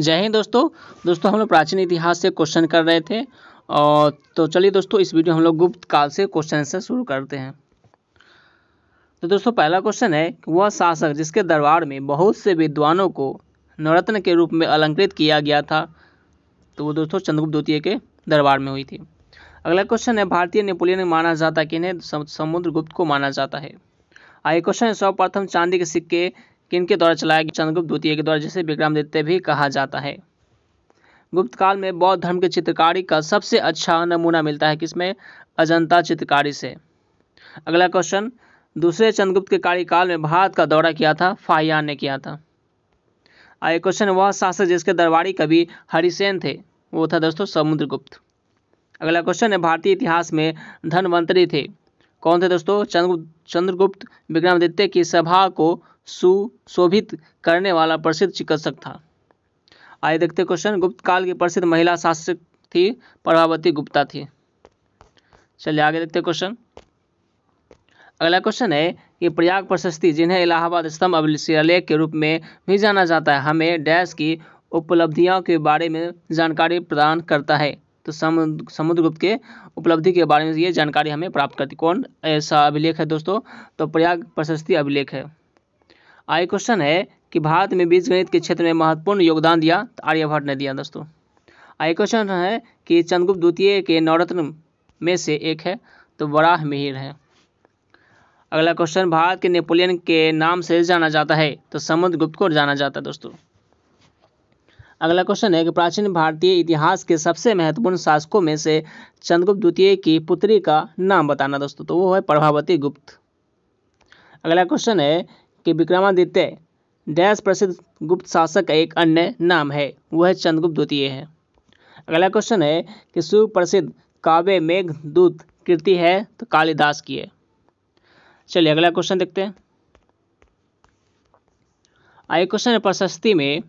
जय हिंद दोस्तों दोस्तों हम लोग प्राचीन इतिहास से क्वेश्चन कर रहे थे और तो चलिए दोस्तों इस वीडियो हम लोग गुप्त काल से क्वेश्चन से शुरू करते हैं तो दोस्तों पहला क्वेश्चन है वह शासक जिसके दरबार में बहुत से विद्वानों को नवरत्न के रूप में अलंकृत किया गया था तो वो दोस्तों चंद्रगुप्त द्वितीय के दरबार में हुई थी अगला क्वेश्चन है भारतीय नेपोलियन माना जाता कि इन्हें समुद्रगुप्त को माना जाता है आगे क्वेश्चन है सर्वप्रथम चांदी के सिक्के किन के द्वारा चलाया गया चंद्रगुप्त द्वितीय के द्वारा जिसे विक्रमादित्य भी कहा जाता है गुप्त काल में बौद्ध धर्म के चित्रकारी का सबसे अच्छा नमूना मिलता है किसमें अजंता चित्रकारी से अगला क्वेश्चन दूसरे चंद्रगुप्त के कार्यकाल में भारत का दौरा किया था फाहियान ने किया था आए क्वेश्चन वह शासक जिसके दरबारी कवि हरिसेन थे वो था दोस्तों समुद्रगुप्त अगला क्वेश्चन है भारतीय इतिहास में धनवंतरी थे कौन थे दोस्तों चंद्र चंद्रगुप्त विक्रमादित्य की सभा को सुशोभित करने वाला प्रसिद्ध चिकित्सक था आइए देखते क्वेश्चन गुप्त काल की प्रसिद्ध महिला शासक थी प्रभावती गुप्ता थी चलिए आगे देखते क्वेश्चन अगला क्वेश्चन है कि प्रयाग प्रशस्ति जिन्हें इलाहाबाद स्तंभ अभिलेख के रूप में भी जाना जाता है हमें डैश की उपलब्धियों के बारे में जानकारी प्रदान करता है तो समुद्रगुप्त के उपलब्धि के बारे में ये जानकारी हमें प्राप्त करती कौन ऐसा अभिलेख है दोस्तों तो प्रयाग प्रशस्ति अभिलेख है आई क्वेश्चन है कि भारत में गणित के क्षेत्र में महत्वपूर्ण योगदान दिया तो आर्यभट्ट ने दिया दोस्तों आई क्वेश्चन है कि चंद्रगुप्त द्वितीय के नवरत्न में से एक है तो बड़ा मिहिर है अगला क्वेश्चन भारत के नेपोलियन के नाम से जाना जाता है तो समुद्र गुप्त को जाना जाता है दोस्तों अगला क्वेश्चन है कि प्राचीन भारतीय इतिहास के सबसे महत्वपूर्ण शासकों में से चंद्रगुप्त द्वितीय की पुत्री का नाम बताना दोस्तों तो वो है प्रभावती गुप्त अगला क्वेश्चन है कि विक्रमादित्य डैश प्रसिद्ध गुप्त शासक का एक अन्य नाम है वह चंद्रगुप्त द्वितीय है अगला क्वेश्चन है कि सुप्रसिद्ध काव्य मेघदूत कृति है तो कालिदास की है चलिए अगला क्वेश्चन देखते हैं आगे क्वेश्चन है प्रशस्ति में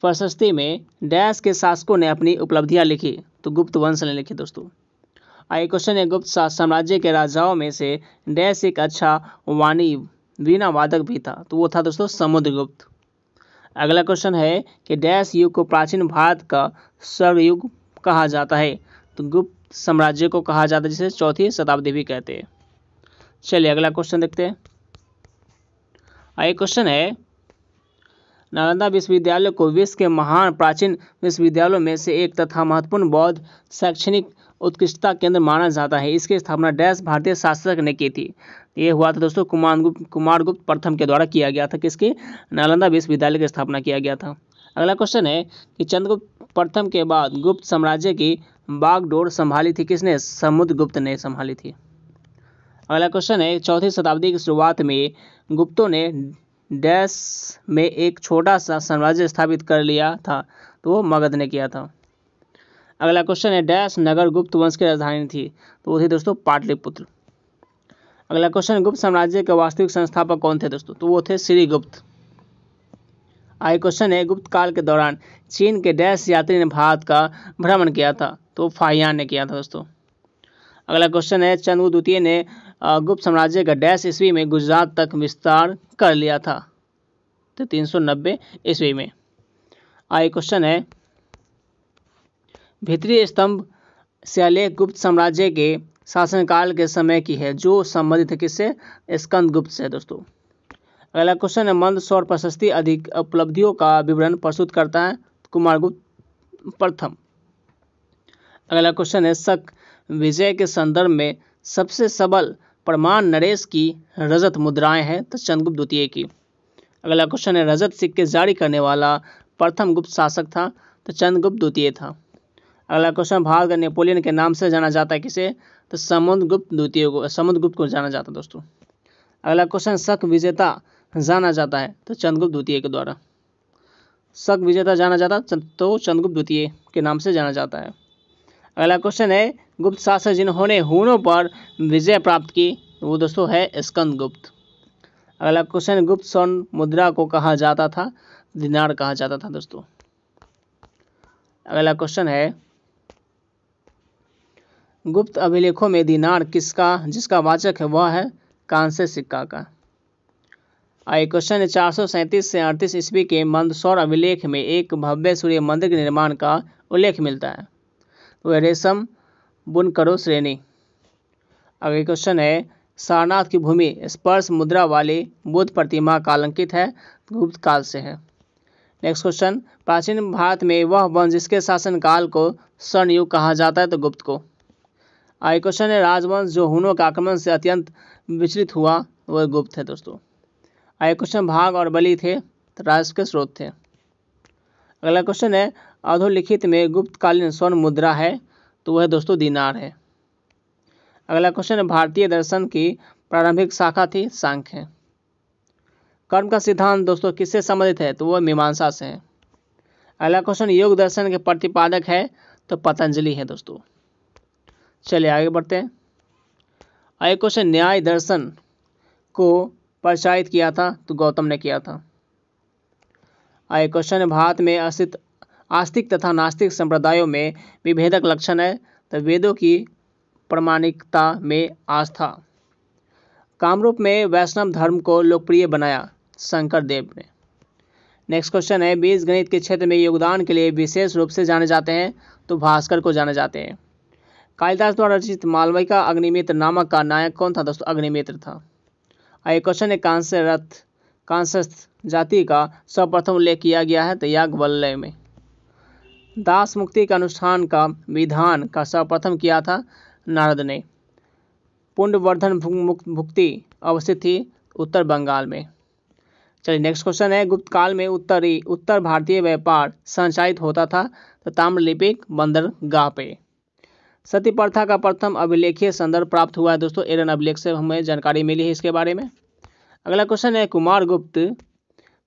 प्रशस्ति में डैश के शासकों ने अपनी उपलब्धियां लिखी तो गुप्त वंश ने लिखी दोस्तों आइए क्वेश्चन है गुप्त साम्राज्य के राजाओं में से डैश एक अच्छा वाणी वीणा वादक भी था तो वो था दोस्तों समुद्रगुप्त अगला क्वेश्चन है कि डैश युग को प्राचीन भारत का स्वर्गयुग कहा जाता है तो गुप्त साम्राज्य को कहा जाता है जिसे चौथी शताब्दी भी कहते हैं चलिए अगला क्वेश्चन देखते हैं क्वेश्चन है नालंदा विश्वविद्यालय को विश्व के महान प्राचीन विश्वविद्यालयों में से एक तथा महत्वपूर्ण बौद्ध शैक्षणिक उत्कृष्टता केंद्र माना जाता है इसकी स्थापना डैश भारतीय शासक ने की थी ये हुआ था दोस्तों कुमार गुप्त कुमार गुप्त प्रथम के द्वारा किया गया था किसके नालंदा विश्वविद्यालय की स्थापना किया गया था अगला क्वेश्चन है कि चंद्रगुप्त प्रथम के बाद गुप्त साम्राज्य की बागडोर संभाली थी किसने समुद्रगुप्त ने संभाली थी अगला क्वेश्चन है चौथी शताब्दी की शुरुआत में गुप्तों ने डैश में एक छोटा सा साम्राज्य स्थापित कर लिया था तो वो मगध ने किया था अगला क्वेश्चन है डैश नगर गुप्त वंश की राजधानी थी तो वो थी दोस्तों पाटलिपुत्र अगला क्वेश्चन गुप्त साम्राज्य के वास्तविक संस्थापक कौन थे दोस्तों तो वो थे श्री गुप्त आगे क्वेश्चन है गुप्त काल के दौरान चीन के डैश यात्री ने भारत का भ्रमण किया था तो फाहियान ने किया था दोस्तों अगला क्वेश्चन है चंद्र द्वितीय ने गुप्त साम्राज्य का डैश ईस्वी में गुजरात तक विस्तार कर लिया था तो नब्बे ईस्वी में आगे क्वेश्चन है भित्री स्तंभ शैले गुप्त साम्राज्य के शासनकाल के समय की है जो संबंधित है किससे स्कंद गुप्त से दोस्तों अगला क्वेश्चन है मंद सौर प्रशस्ति अधिक उपलब्धियों का विवरण प्रस्तुत करता है कुमारगुप्त प्रथम अगला क्वेश्चन है शक विजय के संदर्भ में सबसे सबल प्रमाण नरेश की रजत मुद्राएं हैं तो चंद्रगुप्त द्वितीय की अगला क्वेश्चन है रजत सिक्के जारी करने वाला प्रथम गुप्त शासक था तो चंद्रगुप्त द्वितीय था अगला क्वेश्चन भारत का नेपोलियन के नाम से जाना जाता है किसे तो समुद्रगुप्त द्वितीय को समुद्रगुप्त को जाना जाता है दोस्तों अगला क्वेश्चन शक विजेता जाना जाता है तो चंद्रगुप्त द्वितीय के द्वारा शक विजेता जाना जाता तो चंद्रगुप्त द्वितीय के नाम से जाना जाता है अगला क्वेश्चन है गुप्त शासक जिन्होंने हुनों पर विजय प्राप्त की वो दोस्तों है स्कंद गुप्त अगला क्वेश्चन गुप्त स्वर्ण मुद्रा को कहा जाता था दिनार कहा जाता था दोस्तों अगला क्वेश्चन है गुप्त अभिलेखों में दीनार किसका जिसका वाचक है वह है कांस्य सिक्का का आए क्वेश्चन है चार सौ सैंतीस से अड़तीस ईस्वी के मंदसौर अभिलेख में एक भव्य सूर्य मंदिर के निर्माण का उल्लेख मिलता है वह रेशम बुनकरो श्रेणी अगला क्वेश्चन है सारनाथ की भूमि स्पर्श मुद्रा वाली बुद्ध प्रतिमा कालंकित है गुप्त काल से है नेक्स्ट क्वेश्चन प्राचीन भारत में वह वंश जिसके शासनकाल को स्वर्णयुग कहा जाता है तो गुप्त को क्वेश्चन है राजवंश जो हुनों के आक्रमण से अत्यंत विचलित हुआ वह गुप्त है दोस्तों क्वेश्चन भाग और बलि थे तो राजस्व के स्रोत थे अगला क्वेश्चन है अधोलिखित में गुप्तकालीन स्वर्ण मुद्रा है तो वह दोस्तों दीनार है अगला क्वेश्चन है भारतीय दर्शन की प्रारंभिक शाखा थी सांख्य कर्म का सिद्धांत दोस्तों किससे संबंधित है तो वह मीमांसा से है अगला क्वेश्चन योग दर्शन के प्रतिपादक है तो पतंजलि है दोस्तों चलिए आगे बढ़ते हैं आगे क्वेश्चन न्याय दर्शन को प्रचारित किया था तो गौतम ने किया था आगे क्वेश्चन भारत में अस्तित्व आस्तिक तथा नास्तिक संप्रदायों में विभेदक लक्षण है तो वेदों की प्रमाणिकता में आस्था कामरूप में वैष्णव धर्म को लोकप्रिय बनाया शंकर देव ने नेक्स्ट क्वेश्चन है बीज गणित के क्षेत्र में योगदान के लिए विशेष रूप से जाने जाते हैं तो भास्कर को जाने जाते हैं कालिदास द्वारा रचित मालविका अग्निमित्र नामक का नायक कौन था दोस्तों अग्निमित्र था आइए क्वेश्चन है कांस्य रथ कांसस्थ जाति का सर्वप्रथम उल्लेख किया गया है तो याज्ञवल्लय में दास मुक्ति के अनुष्ठान का विधान का सर्वप्रथम किया था नारद ने पुण्यवर्धन भुक्ति अवस्थित थी उत्तर बंगाल में चलिए नेक्स्ट क्वेश्चन है गुप्त काल में उत्तरी उत्तर भारतीय व्यापार संचालित होता था तो ताम्रलिपिक बंदरगाह पे सती प्रथा का प्रथम अभिलेखीय संदर्भ प्राप्त हुआ है दोस्तों एरन अभिलेख से हमें जानकारी मिली है इसके बारे में अगला क्वेश्चन है कुमार गुप्त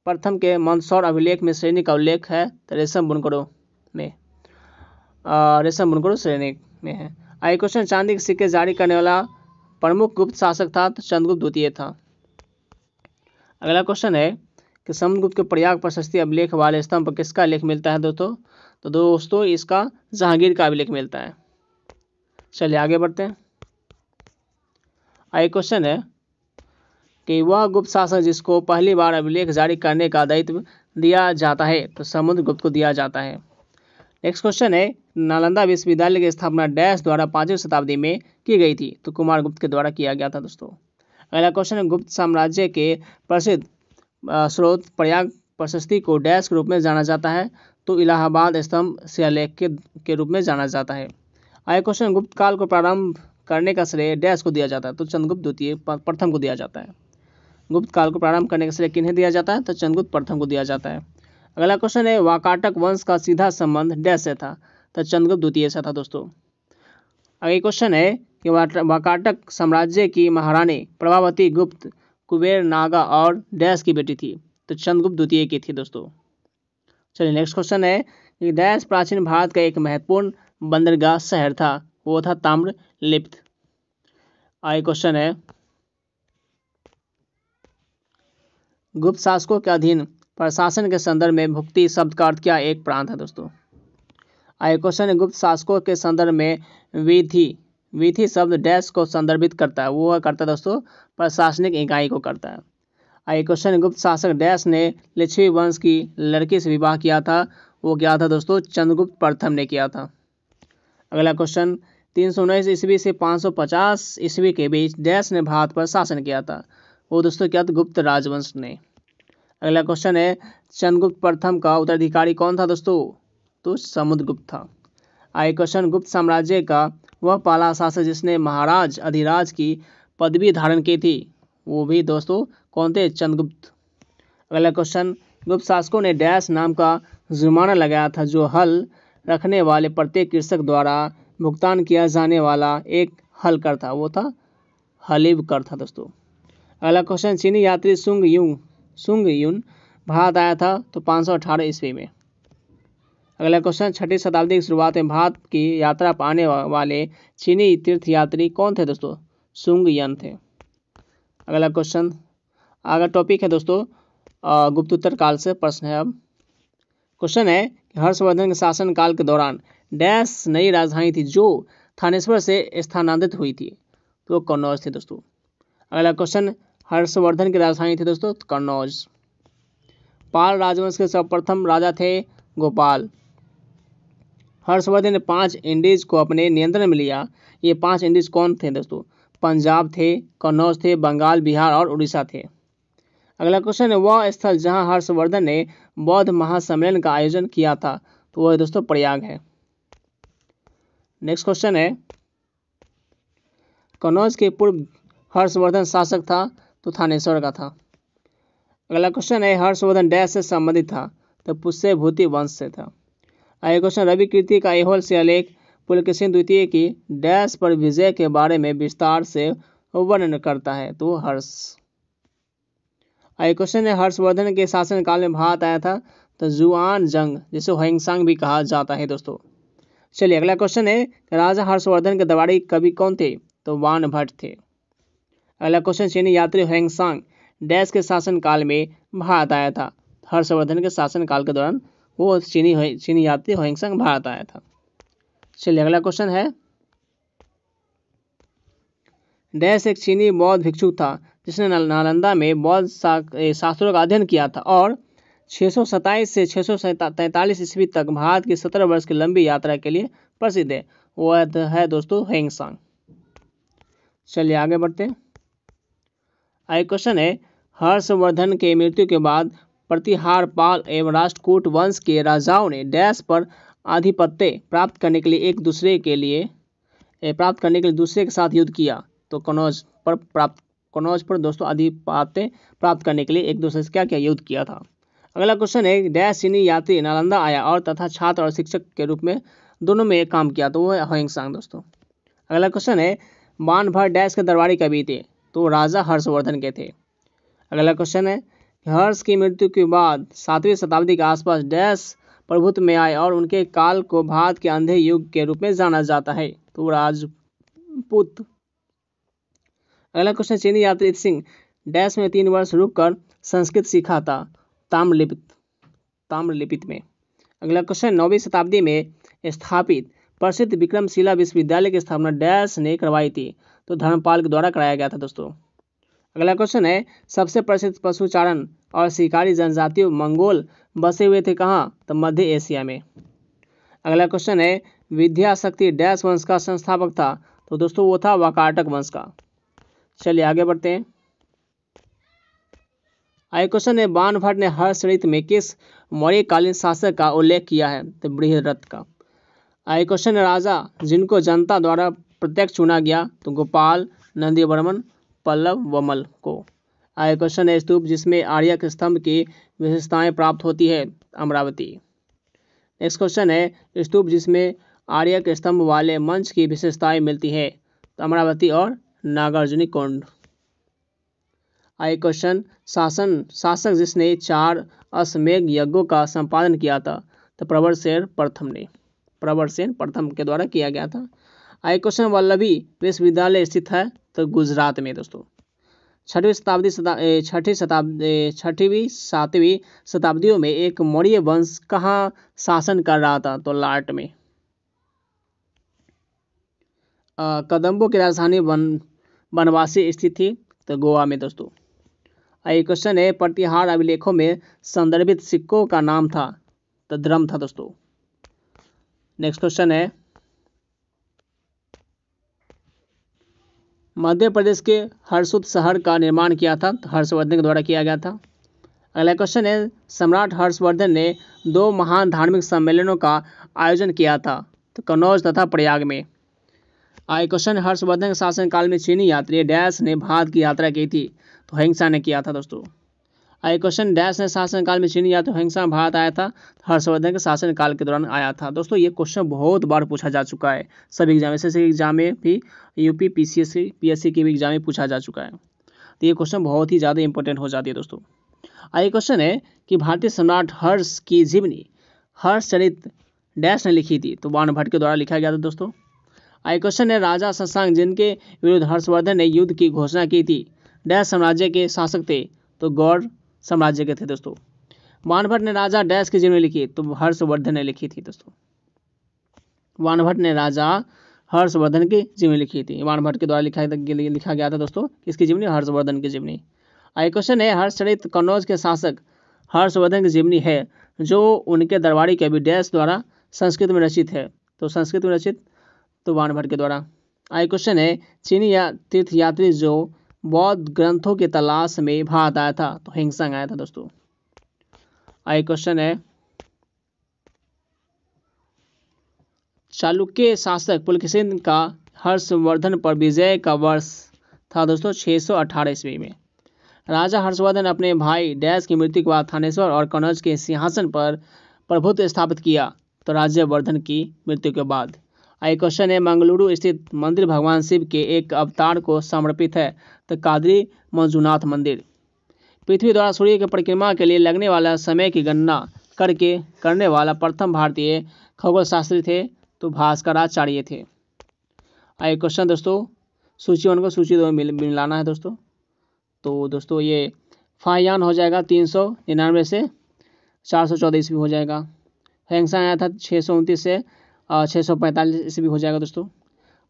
प्रथम के मंदसौर अभिलेख में श्रेणी का उल्लेख है तो रेशम बुनकरों में रेशम बुनकरो श्रेणी में है आई क्वेश्चन चांदी के सिक्के जारी करने वाला प्रमुख गुप्त शासक था तो चंद्रगुप्त द्वितीय था अगला क्वेश्चन है कि समुद्रगुप्त के प्रयाग प्रशस्ति अभिलेख वाले स्तंभ पर किसका लेख मिलता है दोस्तों तो दोस्तों इसका जहांगीर का अभिलेख मिलता है चलिए आगे बढ़ते हैं आई क्वेश्चन है कि वह गुप्त शासक जिसको पहली बार अभिलेख जारी करने का दायित्व दिया जाता है तो समुद्र गुप्त को दिया जाता है नेक्स्ट क्वेश्चन है नालंदा विश्वविद्यालय की स्थापना डैश द्वारा पांचवी शताब्दी में की गई थी तो कुमार गुप्त के द्वारा किया गया था दोस्तों अगला क्वेश्चन है गुप्त साम्राज्य के प्रसिद्ध स्रोत प्रयाग प्रशस्ति को डैश के रूप में जाना जाता है तो इलाहाबाद स्तंभ शिलालेख के, के रूप में जाना जाता है क्वेश्चन गुप्त काल को प्रारंभ करने का श्रेय डैश को दिया जाता है तो चंद्रगुप्त द्वितीय प्रथम को दिया जाता है गुप्त काल को प्रारंभ करने का श्रेय किन्हें दिया जाता है तो चंद्रगुप्त प्रथम को दिया जाता है अगला क्वेश्चन है वाकाटक वंश का सीधा संबंध डैश से था तो चंद्रगुप्त द्वितीय से था दोस्तों अगला क्वेश्चन है कि वाकाटक साम्राज्य की महारानी प्रभावती गुप्त कुबेर नागा और डैश की बेटी थी तो चंद्रगुप्त द्वितीय की थी दोस्तों चलिए नेक्स्ट क्वेश्चन है कि डैश प्राचीन भारत का एक महत्वपूर्ण बंदरगाह शहर था वो था ताम्र लिप्त आगे क्वेश्चन है गुप्त शासकों के अधीन प्रशासन के संदर्भ में भुक्ति शब्द का अर्थ क्या एक प्रांत है दोस्तों आगे क्वेश्चन है गुप्त शासकों के संदर्भ में विधि विधि शब्द डैश को संदर्भित करता है वो करता है दोस्तों प्रशासनिक इकाई को करता है आगे क्वेश्चन गुप्त शासक डैश ने लक्ष्मी वंश की लड़की से विवाह किया था वो क्या था दोस्तों चंद्रगुप्त प्रथम ने किया था अगला क्वेश्चन तीन सौ उन्नीस ईस्वी से पाँच सौ पचास ईस्वी के बीच डैश ने भारत पर शासन किया था वो दोस्तों क्या था तो गुप्त राजवंश ने अगला क्वेश्चन है चंद्रगुप्त प्रथम का उत्तराधिकारी कौन था दोस्तों तो समुद्रगुप्त था आए क्वेश्चन गुप्त साम्राज्य का वह पाला शासक जिसने महाराज अधिराज की पदवी धारण की थी वो भी दोस्तों कौन थे चंद्रगुप्त अगला क्वेश्चन गुप्त शासकों ने डैश नाम का जुर्माना लगाया था जो हल रखने वाले प्रत्येक कृषक द्वारा भुगतान किया जाने वाला एक हल कर था वो था हलीब कर था दोस्तों अगला क्वेश्चन चीनी यात्री सुंग यूंग सुंग यून भारत आया था तो पाँच सौ अठारह ईस्वी में अगला क्वेश्चन छठी शताब्दी की शुरुआत में भारत की यात्रा पर आने वाले चीनी तीर्थयात्री कौन थे दोस्तों सुंग यन थे अगला क्वेश्चन अगला टॉपिक है दोस्तों गुप्त उत्तर काल से प्रश्न है अब क्वेश्चन है हर्षवर्धन के शासनकाल के दौरान डैश नई राजधानी थी जो थानेश्वर से स्थानांतरित हुई थी तो कन्नौज थे दोस्तों अगला क्वेश्चन हर्षवर्धन की राजधानी थी दोस्तों कन्नौज पाल राजवंश के सर्वप्रथम राजा थे गोपाल हर्षवर्धन ने पांच इंडीज को अपने नियंत्रण में लिया ये पांच इंडीज कौन थे दोस्तों पंजाब थे कन्नौज थे बंगाल बिहार और उड़ीसा थे अगला क्वेश्चन है वह स्थल जहाँ हर्षवर्धन ने बौद्ध महासम्मेलन का आयोजन किया था तो वह दोस्तों प्रयाग है नेक्स्ट क्वेश्चन है कनौज के पूर्व हर्षवर्धन शासक था तो थानेश्वर का था अगला क्वेश्चन है हर्षवर्धन डैश से संबंधित था तो पुष्य भूति वंश से था अगला क्वेश्चन रवि कीर्ति का एहोल से आलेख पुलकेशन द्वितीय की डैश पर विजय के बारे में विस्तार से वर्णन करता है तो हर्ष ये क्वेश्चन है हर्षवर्धन के शासनकाल में भारत आया था तो जुआन जंग जिसे होंगसांग भी कहा जाता है दोस्तों चलिए अगला क्वेश्चन है राजा हर्षवर्धन के दबाड़ी कवि कौन थे तो वान भट्ट थे अगला क्वेश्चन चीनी यात्री होंगसांग डैश के शासनकाल में भारत आया था हर्षवर्धन के शासनकाल के दौरान वो चीनी चीनी यात्री होंगसांग भारत आया था चलिए अगला क्वेश्चन है डैश एक चीनी बौद्ध भिक्षु था जिसने नालंदा में बौद्ध शास्त्रों का अध्ययन किया था और छः से छः ईस्वी तक भारत की सत्रह वर्ष की लंबी यात्रा के लिए प्रसिद्ध है वह है दोस्तों हेंगसांग चलिए आगे बढ़ते हैं क्वेश्चन है हर्षवर्धन के मृत्यु के बाद प्रतिहार पाल एवं राष्ट्रकूट वंश के राजाओं ने डैश पर आधिपत्य प्राप्त करने के लिए एक दूसरे के लिए प्राप्त करने के लिए दूसरे के साथ युद्ध किया तो कनौज पर प्राप्त कनौज पर दोस्तों अधिपातें प्राप्त करने के लिए एक दूसरे से क्या क्या युद्ध किया था अगला क्वेश्चन है डैश चीनी यात्री नालंदा आया और तथा छात्र और शिक्षक के रूप में दोनों में एक काम किया तो वो है होंगसांग दोस्तों अगला क्वेश्चन है मानभर डैश के दरबारी कवि थे तो राजा हर्षवर्धन के थे अगला क्वेश्चन है हर्ष की मृत्यु के बाद सातवीं शताब्दी के आसपास डैश प्रभुत्व में आए और उनके काल को भारत के अंधे युग के रूप में जाना जाता है तो राजपूत अगला क्वेश्चन चीनी यात्री सिंह डैश में तीन वर्ष रुककर संस्कृत सीखा था ताम्रलिपित ताम्रलिपित में अगला क्वेश्चन नौवीं शताब्दी में स्थापित प्रसिद्ध विक्रमशिला विश्वविद्यालय की स्थापना डैश ने करवाई थी तो धर्मपाल के द्वारा कराया गया था दोस्तों अगला क्वेश्चन है सबसे प्रसिद्ध पशुचारण और शिकारी जनजातियों मंगोल बसे हुए थे कहाँ तो मध्य एशिया में अगला क्वेश्चन है विद्याशक्ति डैश वंश का संस्थापक था तो दोस्तों वो था वाकाटक वंश का चलिए आगे बढ़ते हैं आई क्वेश्चन है बाणभट्ट ने हर्षरित में किस मौर्यकालीन शासक का उल्लेख किया है तो बृहदरथ का आई क्वेश्चन है राजा जिनको जनता द्वारा प्रत्यक्ष चुना गया तो गोपाल नंदीवर्मन पल्लव वमल को आगे क्वेश्चन है स्तूप जिसमें आर्य स्तंभ की विशेषताएं प्राप्त होती है अमरावती नेक्स्ट क्वेश्चन है स्तूप जिसमें आर्य स्तंभ वाले मंच की विशेषताएं मिलती है तो अमरावती और नागार्जुनिकोंड आई क्वेश्चन शासन शासक जिसने चार अश्वमेघ यज्ञों का संपादन किया था तो प्रवर सेन प्रथम ने प्रवर सेन प्रथम के द्वारा किया गया था आई क्वेश्चन वल्लभी विश्वविद्यालय स्थित है तो गुजरात में दोस्तों छठवीं शताब्दी छठी शताब्दी छठवीं सातवीं शताब्दियों में एक मौर्य वंश कहाँ शासन कर रहा था तो लाट में आ, कदम्बों की राजधानी बनवासी स्थित थी तो गोवा में दोस्तों ये क्वेश्चन है प्रतिहार अभिलेखों में संदर्भित सिक्कों का नाम था तो द्रम था दोस्तों नेक्स्ट क्वेश्चन है मध्य प्रदेश के हर्षुद शहर का निर्माण किया था तो हर्षवर्धन के द्वारा किया गया था अगला क्वेश्चन है सम्राट हर्षवर्धन ने दो महान धार्मिक सम्मेलनों का आयोजन किया था तो कन्नौज तथा प्रयाग में क्वेश्चन हर्षवर्धन के शासनकाल में चीनी यात्री डैश ने भारत की यात्रा की थी तो हिंसा ने किया था दोस्तों क्वेश्चन डैश ने शासनकाल में चीनी यात्री तो हिंसा भारत आया था तो हर्षवर्धन के शासनकाल के दौरान आया था दोस्तों ये क्वेश्चन बहुत बार पूछा जा चुका है सभी एग्जाम ऐसे एग्जाम में भी यूपी पीसीएससी सी के भी एग्जाम में पूछा जा चुका है तो ये क्वेश्चन बहुत ही ज़्यादा इंपॉर्टेंट हो जाती है दोस्तों आगे क्वेश्चन है कि भारतीय सम्राट हर्ष की जीवनी हर्ष चरित डैश ने लिखी थी तो वान भट्ट के द्वारा लिखा गया था दोस्तों आइकोसन ने राजा शशांक जिनके विरुद्ध हर्षवर्धन ने युद्ध की घोषणा की थी डैश साम्राज्य के शासक थे तो गौर साम्राज्य के थे दोस्तों वानभट्ट ने राजा डैश की जिम्मे लिखी तो हर्षवर्धन ने लिखी थी दोस्तों वानभट्ट ने राजा हर्षवर्धन की जिम्मे लिखी थी वानभट्ट के द्वारा लिखा लिखा गया था दोस्तों किसकी जीवनी हर्षवर्धन की जीवनी आई क्वेश्चन है हर्षचरित कन्नौज के शासक हर्षवर्धन की जीवनी है जो उनके दरबारी कवि डैश द्वारा संस्कृत में रचित है तो संस्कृत में रचित तो वाण भट्ट के द्वारा आई क्वेश्चन है चीनी या तीर्थ यात्री जो बौद्ध ग्रंथों की तलाश में भारत आया था तो हिंगसंग आया था दोस्तों आई क्वेश्चन है चालुक्य शासक पुलकेशिन का हर्षवर्धन पर विजय का वर्ष था दोस्तों 618 ईस्वी में राजा हर्षवर्धन अपने भाई डैश की मृत्यु के बाद थानेश्वर और कनौज के सिंहासन पर प्रभुत्व स्थापित किया तो राज्यवर्धन की मृत्यु के बाद आई क्वेश्चन है मंगलुरु स्थित मंदिर भगवान शिव के एक अवतार को समर्पित है तो कादरी मंजुनाथ मंदिर पृथ्वी द्वारा सूर्य की परिक्रमा के लिए लगने वाला समय की गणना करके करने वाला प्रथम भारतीय खगोल शास्त्री थे तो भास्कराचार्य थे आइए क्वेश्चन दोस्तों सूची वन को सूची दो मिल, मिलाना है दोस्तों तो दोस्तों ये फाइयान हो जाएगा तीन सौ निन्यानवे से चार सौ चौदह ईस्वी हो जाएगा हैंगसा आया था छः सौ उनतीस से छः सौ पैंतालीस ईस्वी हो जाएगा दोस्तों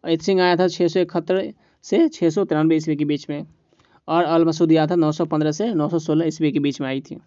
अहित सिंह आया था छः सौ इकहत्तर से छः सौ तिरानवे ईस्वी के बीच में और अल मसूद आया था नौ सौ पंद्रह से नौ सौ सोलह ईस्वी के बीच में आई थी